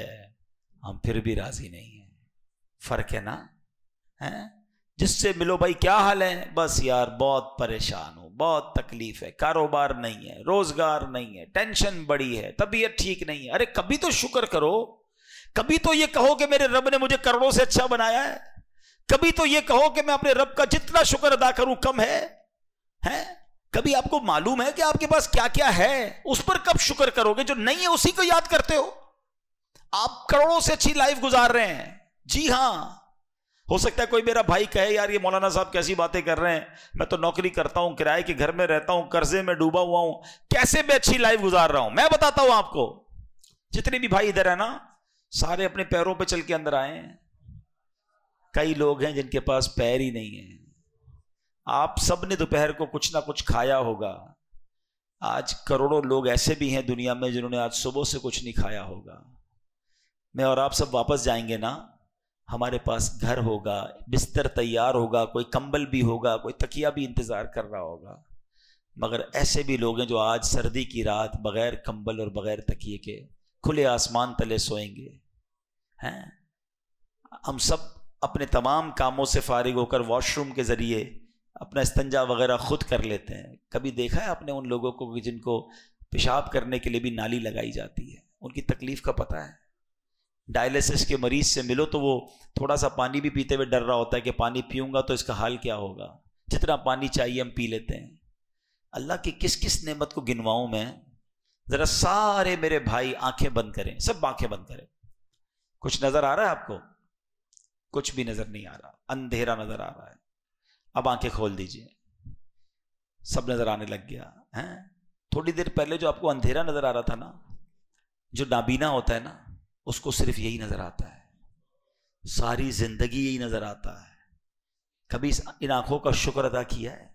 हम फिर भी राजी नहीं फर्क है ना है जिससे मिलो भाई क्या हाल है बस यार बहुत परेशान हूं बहुत तकलीफ है कारोबार नहीं है रोजगार नहीं है टेंशन बड़ी है तबीयत ठीक नहीं है अरे कभी तो शुक्र करो कभी तो ये कहो कि मेरे रब ने मुझे करोड़ों से अच्छा बनाया है कभी तो ये कहो कि मैं अपने रब का जितना शुक्र अदा करूं कम है है? कभी आपको मालूम है कि आपके पास क्या क्या है उस पर कब शुक्र करोगे जो नहीं है उसी को याद करते हो आप करोड़ों से अच्छी लाइफ गुजार रहे हैं जी हां हो सकता है कोई मेरा भाई कहे यार ये मौलाना साहब कैसी बातें कर रहे हैं मैं तो नौकरी करता हूं किराए के घर में रहता हूं कर्जे में डूबा हुआ हूं कैसे मैं अच्छी लाइफ गुजार रहा हूं मैं बताता हूं आपको जितने भी भाई इधर है ना सारे अपने पैरों पर पे चल के अंदर आए कई लोग हैं जिनके पास पैर ही नहीं है आप सबने दोपहर को कुछ ना कुछ खाया होगा आज करोड़ों लोग ऐसे भी हैं दुनिया में जिन्होंने आज सुबह से कुछ नहीं खाया होगा मैं और आप सब वापस जाएंगे ना हमारे पास घर होगा बिस्तर तैयार होगा कोई कंबल भी होगा कोई तकिया भी इंतज़ार कर रहा होगा मगर ऐसे भी लोग हैं जो आज सर्दी की रात बग़ैर कंबल और बग़ैर तकिए के खुले आसमान तले सोएंगे हैं हम सब अपने तमाम कामों से फारिग होकर वॉशरूम के ज़रिए अपना इस्तंजा वगैरह खुद कर लेते हैं कभी देखा है आपने उन लोगों को जिनको पेशाब करने के लिए भी नाली लगाई जाती है उनकी तकलीफ़ का पता है डायलिसिस के मरीज से मिलो तो वो थोड़ा सा पानी भी पीते हुए डर रहा होता है कि पानी पीऊंगा तो इसका हाल क्या होगा जितना पानी चाहिए हम पी लेते हैं अल्लाह की किस किस नेमत को गिनवाऊं मैं ज़रा सारे मेरे भाई आंखें बंद करें सब आंखें बंद करें कुछ नज़र आ रहा है आपको कुछ भी नज़र नहीं आ रहा अंधेरा नज़र आ रहा है अब आंखें खोल दीजिए सब नज़र आने लग गया है थोड़ी देर पहले जो आपको अंधेरा नज़र आ रहा था ना जो नाबीना होता है ना उसको सिर्फ यही नजर आता है सारी जिंदगी यही नजर आता है कभी इन आंखों का शुक्र अदा किया है,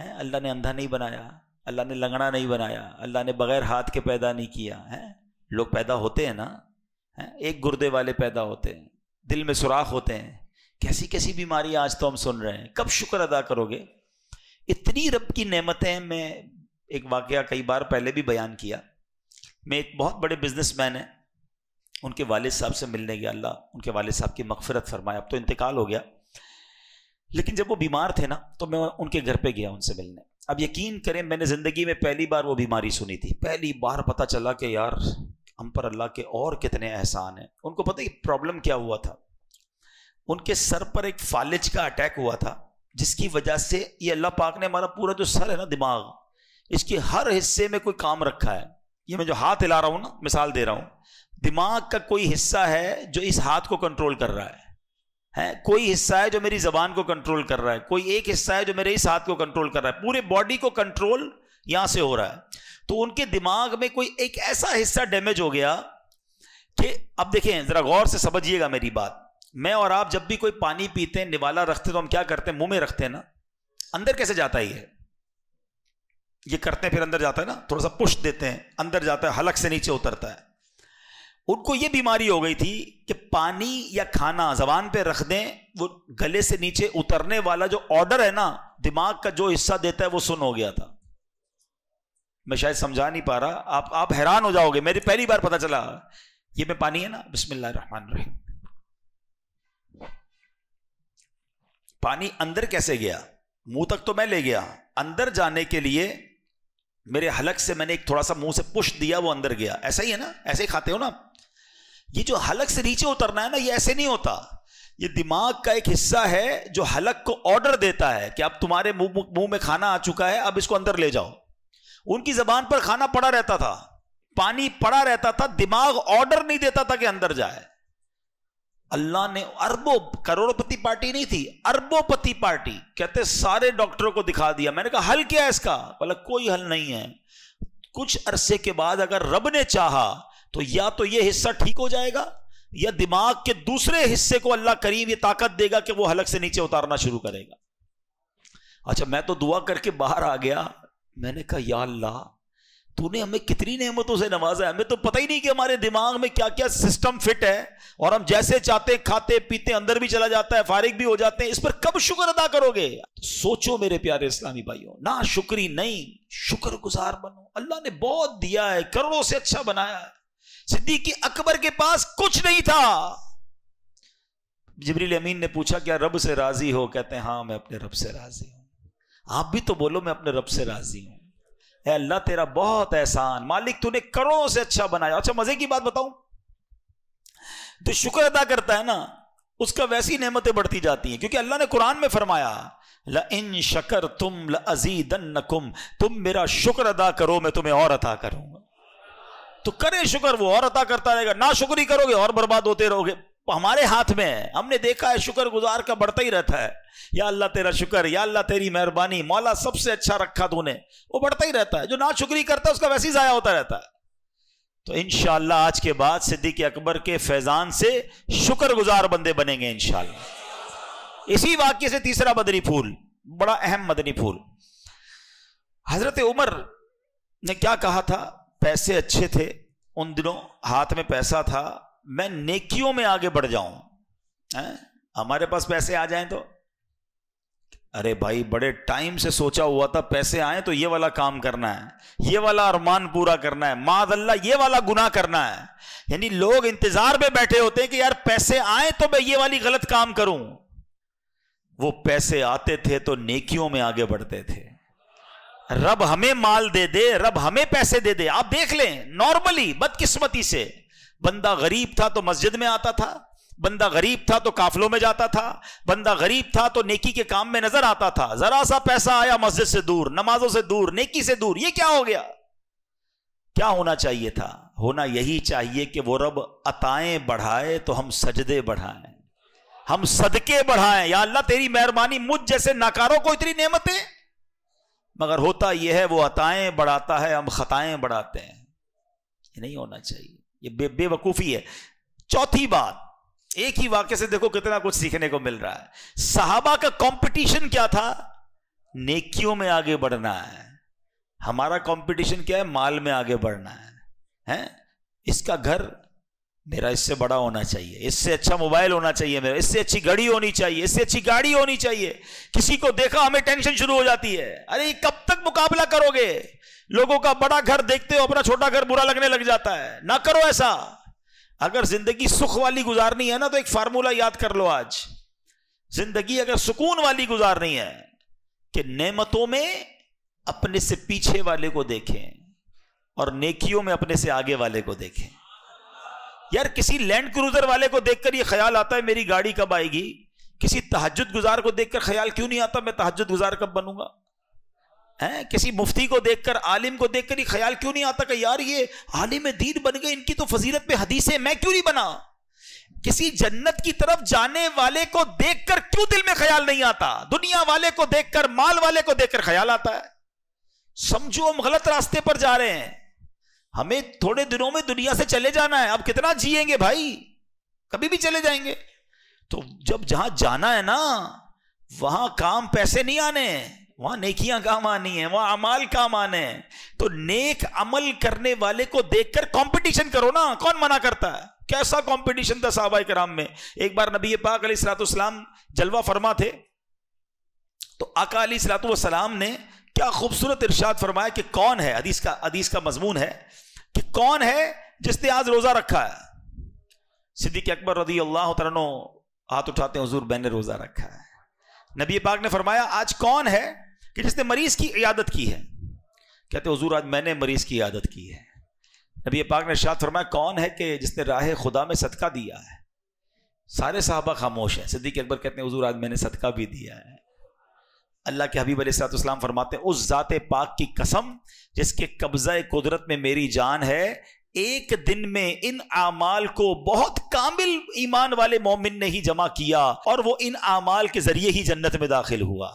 है? अल्लाह ने अंधा नहीं बनाया अल्लाह ने लंगड़ा नहीं बनाया अल्लाह ने बगैर हाथ के पैदा नहीं किया है लोग पैदा होते हैं ना है? एक गुर्दे वाले पैदा होते हैं दिल में सुराख होते हैं कैसी कैसी बीमारी आज तो हम सुन रहे हैं कब शुक्र अदा करोगे इतनी रब की नेमतें मैं एक वाक्य कई बार पहले भी बयान किया मैं एक बहुत बड़े बिजनेसमैन हैं उनके वालिद साहब से मिलने गया अल्लाह उनके वालिद साहब की मगफरत फरमाए अब तो इंतकाल हो गया लेकिन जब वो बीमार थे ना तो मैं उनके घर पे गया उनसे मिलने अब यकीन करें मैंने ज़िंदगी में पहली बार वो बीमारी सुनी थी पहली बार पता चला कि यार हम पर अल्लाह के और कितने एहसान हैं उनको पता ही प्रॉब्लम क्या हुआ था उनके सर पर एक फालिज का अटैक हुआ था जिसकी वजह से ये अल्लाह पाक ने हमारा पूरा जो सर है ना दिमाग इसके हर हिस्से में कोई काम रखा है ये मैं जो हाथ हिला रहा हूँ ना मिसाल दे रहा हूँ दिमाग का कोई हिस्सा है जो इस हाथ को कंट्रोल कर रहा है है कोई हिस्सा है जो मेरी जबान को कंट्रोल कर रहा है कोई एक हिस्सा है जो मेरे इस हाथ को कंट्रोल कर रहा है पूरे बॉडी को कंट्रोल यहां से हो रहा है तो उनके दिमाग में कोई एक ऐसा हिस्सा डैमेज हो गया कि अब देखें जरा गौर से समझिएगा मेरी बात मैं और आप जब भी कोई पानी पीते हैं निवाला रखते हैं तो हम क्या करते हैं मुंह में रखते हैं ना अंदर कैसे जाता है ये ये करते हैं फिर अंदर जाता है ना थोड़ा सा पुश देते हैं अंदर जाता है हलक से नीचे उतरता है उनको ये बीमारी हो गई थी कि पानी या खाना जबान पे रख दें वो गले से नीचे उतरने वाला जो ऑर्डर है ना दिमाग का जो हिस्सा देता है वो सुन हो गया था मैं शायद समझा नहीं पा रहा आप आप हैरान हो जाओगे मेरी पहली बार पता चला ये मैं पानी है ना बिस्मिल्ला रहमान रही पानी अंदर कैसे गया मुंह तक तो मैं ले गया अंदर जाने के लिए मेरे हलक से मैंने एक थोड़ा सा मुंह से पुश दिया वो अंदर गया ऐसा ही है ना ऐसे ही खाते हो ना ये जो हलक से नीचे उतरना है ना ये ऐसे नहीं होता ये दिमाग का एक हिस्सा है जो हलक को ऑर्डर देता है कि अब तुम्हारे मुंह में खाना आ चुका है अब इसको अंदर ले जाओ उनकी जबान पर खाना पड़ा रहता था पानी पड़ा रहता था दिमाग ऑर्डर नहीं देता था कि अंदर जाए अल्लाह ने अरबों करोड़पति पार्टी नहीं थी अरबोपति पार्टी कहते सारे डॉक्टरों को दिखा दिया मैंने कहा हल क्या है इसका बोला कोई हल नहीं है कुछ अरसे के बाद अगर रब ने चाहा तो या तो यह हिस्सा ठीक हो जाएगा या दिमाग के दूसरे हिस्से को अल्लाह करीब यह ताकत देगा कि वो हलक से नीचे उतारना शुरू करेगा अच्छा मैं तो दुआ करके बाहर आ गया मैंने कहा या अल्लाह तूने हमें कितनी नेमतों से नवाजा है हमें तो पता ही नहीं कि हमारे दिमाग में क्या क्या सिस्टम फिट है और हम जैसे चाहते खाते पीते अंदर भी चला जाता है फारिग भी हो जाते हैं इस पर कब शुक्र अदा करोगे तो सोचो मेरे प्यारे इस्लामी भाइयों ना शुक्री नहीं शुक्र गुजार बनो अल्लाह ने बहुत दिया है करोड़ों से अच्छा बनाया है सिद्दीकी अकबर के पास कुछ नहीं था जबरील अमीन ने पूछा क्या रब से राजी हो कहते हैं हाँ मैं अपने रब से राजी हूं आप भी तो बोलो मैं अपने रब से राजी हूं अल्लाह तेरा बहुत एहसान मालिक तूने करोड़ों से अच्छा बनाया अच्छा मजे की बात बताऊं तो शुक्र अदा करता है ना उसका वैसी नेमतें बढ़ती जाती हैं क्योंकि अल्लाह ने कुरान में फरमाया ल इन शकर तुम लजीदन तुम मेरा शुक्र अदा करो मैं तुम्हें और अदा करूंगा तो करे शुक्र वो और अता करता रहेगा ना शुक्री करोगे और बर्बाद होते रहोगे हमारे हाथ में है हमने देखा है शुक्र गुजार का बढ़ता ही रहता है या अल्लाह तेरा शुक्र या अल्लाह तेरी मेहरबानी मौला सबसे अच्छा रखा तूने वो बढ़ता ही रहता है जो ना शुक्री करता है उसका वैसे ही ज़ाया होता रहता है तो इनशाला आज के बाद सिद्दीक अकबर के फैज़ान से शुक्र गुजार बंदे बनेंगे इनशाला इसी वाक्य से तीसरा मदनी फूल बड़ा अहम मदनी फूल हजरत उमर ने क्या कहा था पैसे अच्छे थे उन दिनों हाथ में पैसा था मैं नेकियों में आगे बढ़ जाऊं हमारे पास पैसे आ जाएं तो अरे भाई बड़े टाइम से सोचा हुआ था पैसे आए तो ये वाला काम करना है ये वाला अरमान पूरा करना है अल्लाह ये वाला गुना करना है यानी लोग इंतजार में बैठे होते हैं कि यार पैसे आए तो मैं ये वाली गलत काम करूं वो पैसे आते थे तो नेकियों में आगे बढ़ते थे रब हमें माल दे दे रब हमें पैसे दे दे आप देख लें नॉर्मली बदकिस्मती से बंदा गरीब था तो मस्जिद में आता था बंदा गरीब था तो काफलों में जाता था बंदा गरीब था तो नेकी के काम में नजर आता था जरा सा पैसा आया मस्जिद से दूर नमाजों से दूर नेकी से दूर ये क्या हो गया क्या होना चाहिए था होना यही चाहिए कि वो रब अताएं बढ़ाए तो हम सजदे बढ़ाएं हम सदके बढ़ाएं या अल्लाह तेरी मेहरबानी मुझ जैसे नाकारों को इतनी नेमतें मगर होता यह है वो अताएं बढ़ाता है हम खताएं बढ़ाते हैं ये नहीं होना चाहिए ये बे, बेवकूफ़ी है चौथी बात एक ही वाक्य से देखो कितना कुछ सीखने को मिल रहा है साहबा का कंपटीशन क्या था नेकियों में आगे बढ़ना है हमारा कंपटीशन क्या है माल में आगे बढ़ना है हैं इसका घर मेरा इससे बड़ा होना चाहिए इससे अच्छा मोबाइल होना चाहिए मेरा इससे अच्छी घड़ी होनी चाहिए इससे अच्छी गाड़ी होनी चाहिए किसी को देखा हमें टेंशन शुरू हो जाती है अरे कब तक मुकाबला करोगे लोगों का बड़ा घर देखते हो अपना छोटा घर बुरा लगने लग जाता है ना करो ऐसा अगर जिंदगी सुख वाली गुजारनी है ना तो एक फार्मूला याद कर लो आज जिंदगी अगर सुकून वाली गुजारनी है कि नेमतों में अपने से पीछे वाले को देखें और नेकियों में अपने से आगे वाले को देखें यार किसी लैंड क्रूजर वाले को देखकर ये ख्याल आता है मेरी गाड़ी कब आएगी किसी तहजद गुजार को देखकर ख्याल क्यों नहीं आता मैं तहजद गुजार कब बनूंगा है किसी मुफ्ती को देखकर आलिम को देखकर ये ख्याल क्यों नहीं आता कि यार ये आलिम दीन बन गए इनकी तो फजीलत पे हदीसें मैं क्यों नहीं बना किसी जन्नत की तरफ जाने वाले को देखकर क्यों दिल में ख्याल नहीं आता दुनिया वाले को देखकर माल वाले को देखकर ख्याल आता है समझो हम गलत रास्ते पर जा रहे हैं हमें थोड़े दिनों में दुनिया से चले जाना है अब कितना जिएंगे भाई कभी भी चले जाएंगे तो जब जहां जाना है ना वहां काम पैसे नहीं आने वहां नेकियां काम आनी है वहां अमाल काम आने हैं तो नेक अमल करने वाले को देखकर कंपटीशन करो ना कौन मना करता है कैसा कंपटीशन था साहबा कराम में एक बार नबी पाक अली सलाम जलवा फरमा थे तो आका अली ने क्या खूबसूरत इरशाद फरमाया कि कौन है अदीस का अदीस का मजमून है कि कौन है जिसने आज रोजा रखा है सिद्दीक अकबर रदी अल्लाह तरनो हाथ उठाते हैं हजूर ने रोजा रखा है नबी पाक ने फरमाया आज कौन है कि जिसने मरीज की इयादत की है कहते हजूर आज मैंने मरीज की इयादत की है नबी पाक ने इर्शाद फरमाया कौन है कि जिसने राह खुदा में सदका दिया है सारे साहबा खामोश है सिद्दीक अकबर कहते हैं हजूर आज मैंने सदका भी दिया है अल्लाह के हबीब अलैहिस्सलाम फरमाते हैं उस जाते पाक की कसम जिसके कब्ज़ा कुदरत में मेरी जान है एक दिन में इन आमाल को बहुत कामिल ईमान वाले मोमिन ने ही जमा किया और वो इन आमाल के जरिए ही जन्नत में दाखिल हुआ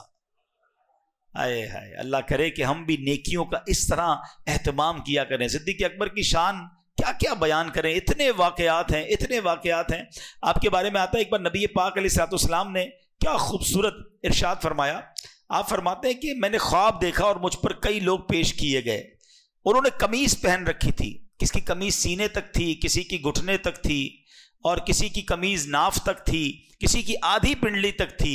आए हाय अल्लाह करे कि हम भी नेकियों का इस तरह एहतमाम किया करें सिद्दीक अकबर की शान क्या क्या बयान करें इतने वाकयात हैं इतने वाकयात हैं आपके बारे में आता है एक बार नबी पाक सलाम ने क्या खूबसूरत इरशाद फरमाया आप फरमाते हैं कि मैंने ख्वाब देखा और मुझ पर कई लोग पेश किए गए उन्होंने कमीज पहन रखी थी किसकी कमीज सीने तक थी किसी की घुटने तक थी और किसी की कमीज नाफ तक थी किसी की आधी पिंडली तक थी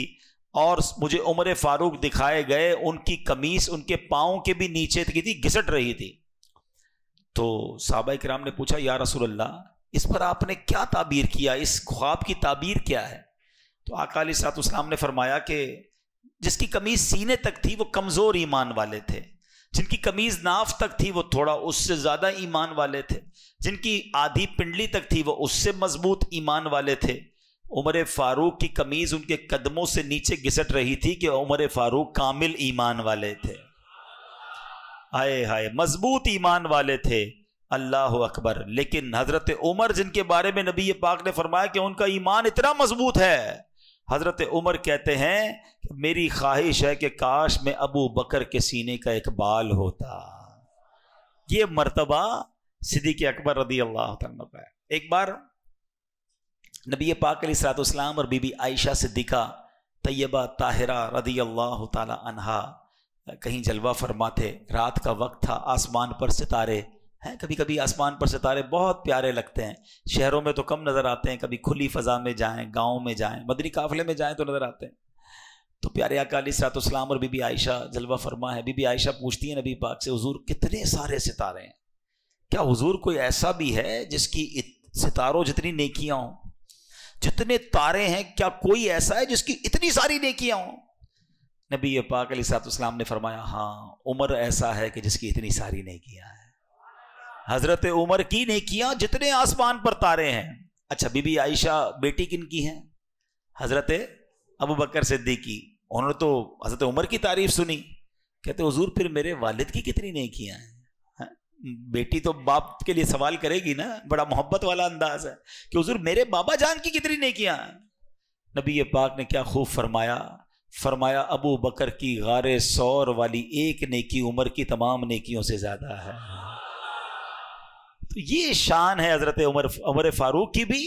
और मुझे उमर फारूक दिखाए गए उनकी कमीज उनके पाँव के भी नीचे की थी घिसट रही थी तो साहबा कराम ने पूछा या रसोल्ला इस पर आपने क्या ताबीर किया इस ख्वाब की ताबीर क्या है तो अकाली सात ने फरमाया कि जिसकी कमीज सीने तक थी वो कमज़ोर ईमान वाले थे जिनकी कमीज नाफ तक थी वो थोड़ा उससे ज़्यादा ईमान वाले थे जिनकी आधी पिंडली तक थी वो उससे मजबूत ईमान वाले थे उमर फारूक की कमीज़ उनके कदमों से नीचे घिसट रही थी कि उमर फारूक कामिल ईमान वाले थे हाय हाय मजबूत ईमान वाले थे अल्लाह अकबर लेकिन हज़रत उमर जिनके बारे में नबी पाक ने फरमाया कि उनका ईमान इतना मजबूत है हज़रत उमर कहते हैं कि मेरी ख्वाहिश है कि काश में अबू बकर के सीने का एक बाल होता ये मरतबा सिद्दीक अकबर रदी अल्लाह का एक बार नबी पाक सलातम और बीबी आयशा सिद्दीका तय्यबा ताहिरा रदी अल्लाह तहा कहीं जलवा फरमा थे रात का वक्त था आसमान पर सितारे हैं कभी कभी आसमान पर सितारे बहुत प्यारे लगते हैं शहरों में तो कम नज़र आते हैं कभी खुली फ़ज़ा में जाएं गाँव में जाएं मदनी काफ़िले में जाएं तो नज़र आते हैं तो प्यारे अकाली सरातुस्लाम और बीबी आयशा जलवा फरमा है बीबी आयशा पूछती है नबी पाक से हजूर कितने सारे सितारे हैं क्या हजूर कोई ऐसा भी है जिसकी सितारों जितनी नेकियाँ हों जितने तारे हैं क्या कोई ऐसा है जिसकी इतनी सारी नेकियाँ हों नबी पाक अली सरातुस्लाम ने फरमाया हाँ उम्र ऐसा है कि जिसकी इतनी सारी नेकियाँ हैं हजरत उमर की नेकियां जितने आसमान पर तारे हैं अच्छा बीबी आयशा बेटी किन की हैं हजरत अबू बकर सिद्दीकी उन्होंने तो हजरत उमर की तारीफ सुनी कहते हजूर फिर मेरे वालिद की कितनी नेकियां हैं हाँ, बेटी तो बाप के लिए सवाल करेगी ना बड़ा मोहब्बत वाला अंदाज है कि हजूर मेरे बाबा जान की कितनी नेकियां नबी पाक ने क्या खूब फरमाया फरमाया अबू बकर की गार सौर वाली एक नेकी उमर की तमाम नेकियों से ज्यादा है तो ये शान है हजरत उमर उमर फारूक की भी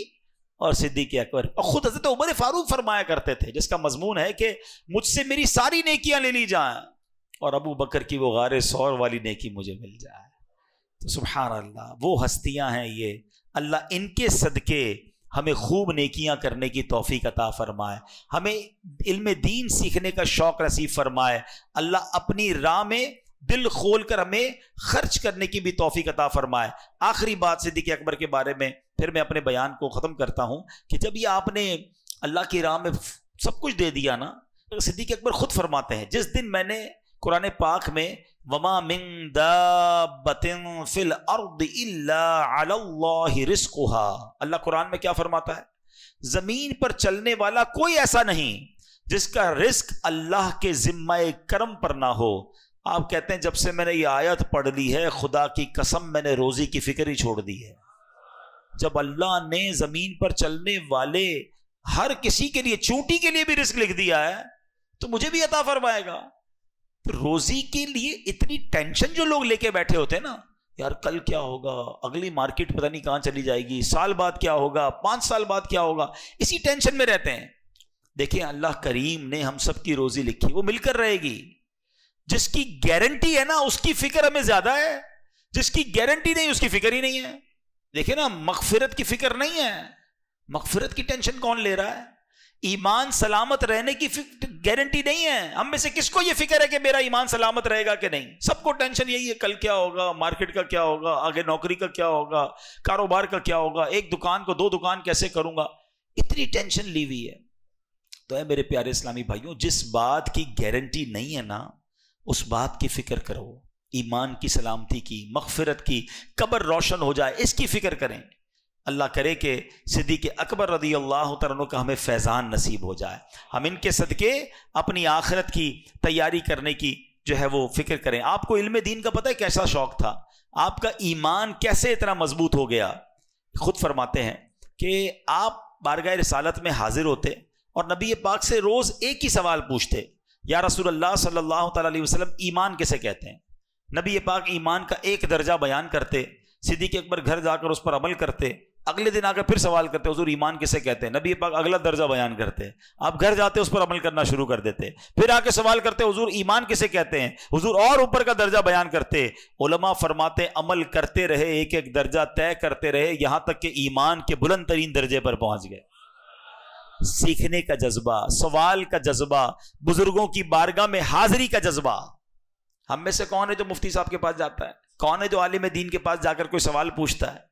और सिद्दीक अकबर और ख़ुद हजरत उमर फारूक फरमाया करते थे जिसका मजमून है कि मुझसे मेरी सारी नेकियां ले ली जाए और अबू बकर की वो गार सौर वाली नेकी मुझे मिल जाए तो सुबहान अल्लाह वो हस्तियां हैं ये अल्लाह इनके सदके हमें खूब नेकियां करने की तोफ़ी अता फ़रमाए हमें इल्म दीन सीखने का शौक़ नसीब फरमाए अल्लाह अपनी राह में दिल खोल कर हमें खर्च करने की भी तोफ़ी अता फरमाए आखिरी बात सिद्दीक अकबर के बारे में फिर मैं अपने बयान को ख़त्म करता हूँ कि जब ये आपने अल्लाह की राह में सब कुछ दे दिया ना तो सिद्दीक अकबर खुद फरमाते हैं जिस दिन मैंने कुरान पाक में वमा अल्लाह कुरान में क्या फरमाता है ज़मीन पर चलने वाला कोई ऐसा नहीं जिसका रिस्क अल्लाह के ज़िम्मा करम पर ना हो आप कहते हैं जब से मैंने ये आयत पढ़ ली है खुदा की कसम मैंने रोज़ी की फिक्र ही छोड़ दी है जब अल्लाह ने ज़मीन पर चलने वाले हर किसी के लिए चूंटी के लिए भी रिस्क लिख दिया है तो मुझे भी अता फरमाएगा तो रोज़ी के लिए इतनी टेंशन जो लोग लेके बैठे होते हैं ना यार कल क्या होगा अगली मार्केट पता नहीं कहाँ चली जाएगी साल बाद क्या होगा पांच साल बाद क्या होगा इसी टेंशन में रहते हैं देखिए अल्लाह करीम ने हम सब की रोज़ी लिखी वो मिलकर रहेगी जिसकी गारंटी है ना उसकी फिक्र हमें ज्यादा है जिसकी गारंटी नहीं उसकी फिक्र ही नहीं है देखिए ना मकफिरत की फिक्र नहीं है मकफिरत की टेंशन कौन ले रहा है ईमान सलामत रहने की गारंटी नहीं है हम में से किसको ये फिक्र है कि मेरा ईमान सलामत रहेगा कि नहीं सबको टेंशन यही है कल क्या होगा मार्केट का क्या होगा आगे नौकरी का क्या होगा कारोबार का क्या होगा एक दुकान को दो दुकान कैसे करूंगा इतनी टेंशन ली हुई है तो है मेरे प्यारे इस्लामी भाइयों जिस बात की गारंटी नहीं है ना उस बात की फिक्र करो ईमान की सलामती की मगफरत की कब्र रोशन हो जाए इसकी फ़िक्र करें अल्लाह करे कि सिद्दीक अकबर रदी अल्लाह तरनों का हमें फैज़ान नसीब हो जाए हम इनके सदक़े अपनी आखरत की तैयारी करने की जो है वो फ़िक्र करें आपको इल्म दीन का पता है कैसा शौक़ था आपका ईमान कैसे इतना मजबूत हो गया खुद फरमाते हैं कि आप बारगा रसालत में हाजिर होते और नबी पाक से रोज़ एक ही सवाल पूछते या रसूल अल्लाह सल्लल्लाहु अलैहि वसल्लम ईमान किसे कहते हैं नबी पाक ईमान का एक दर्जा बयान करते सिद्दीक अकबर घर जाकर उस पर अमल करते अगले दिन आकर फिर सवाल करते हजूर ईमान किसे कहते हैं नबी पाक अगला दर्जा बयान करते आप घर जाते उस पर अमल करना शुरू कर देते फिर आके सवाल करते हजूर ईमान किसे कहते हैं हजूर और ऊपर का दर्जा बयान करते उलमा फरमाते अमल करते रहे एक एक दर्जा तय करते रहे यहां तक कि ईमान के बुलंद तरीन दर्जे पर पहुंच गए सीखने का जज्बा सवाल का जज्बा बुजुर्गों की बारगाह में हाजिरी का जज्बा हम में से कौन है जो मुफ्ती साहब के पास जाता है कौन है जो आलिम दीन के पास जाकर कोई सवाल पूछता है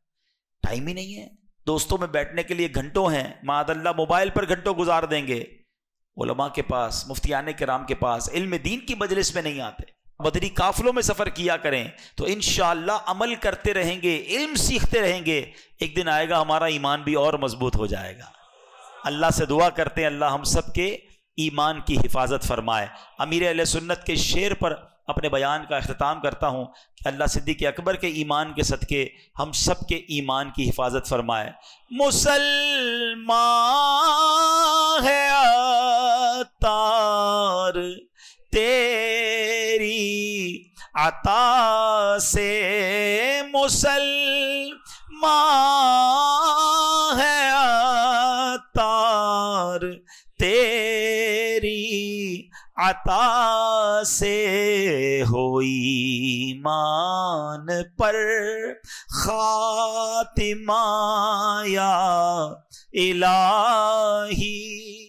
टाइम ही नहीं है दोस्तों में बैठने के लिए घंटों हैं मादल्ला मोबाइल पर घंटों गुजार देंगे उलमा के पास मुफ्तियान आने के पास इल्म दीन की मजलिस में नहीं आते बदरी काफिलों में सफ़र किया करें तो इन अमल करते रहेंगे इल्म सीखते रहेंगे एक दिन आएगा हमारा ईमान भी और मजबूत हो जाएगा अल्लाह से दुआ करते हैं अल्लाह हम सब के ईमान की हिफाजत फरमाए अमीर अल सुन्नत के शेर पर अपने बयान का अख्ताम करता हूँ कि अल्लाह सिद्दीक अकबर के ईमान के सदक़े हम सब के ईमान की हिफाजत फरमाए मुसलमार है तार तेरी अता से मुसल माँ है तार तेरी अता से होई मान पर खातिमाया इलाही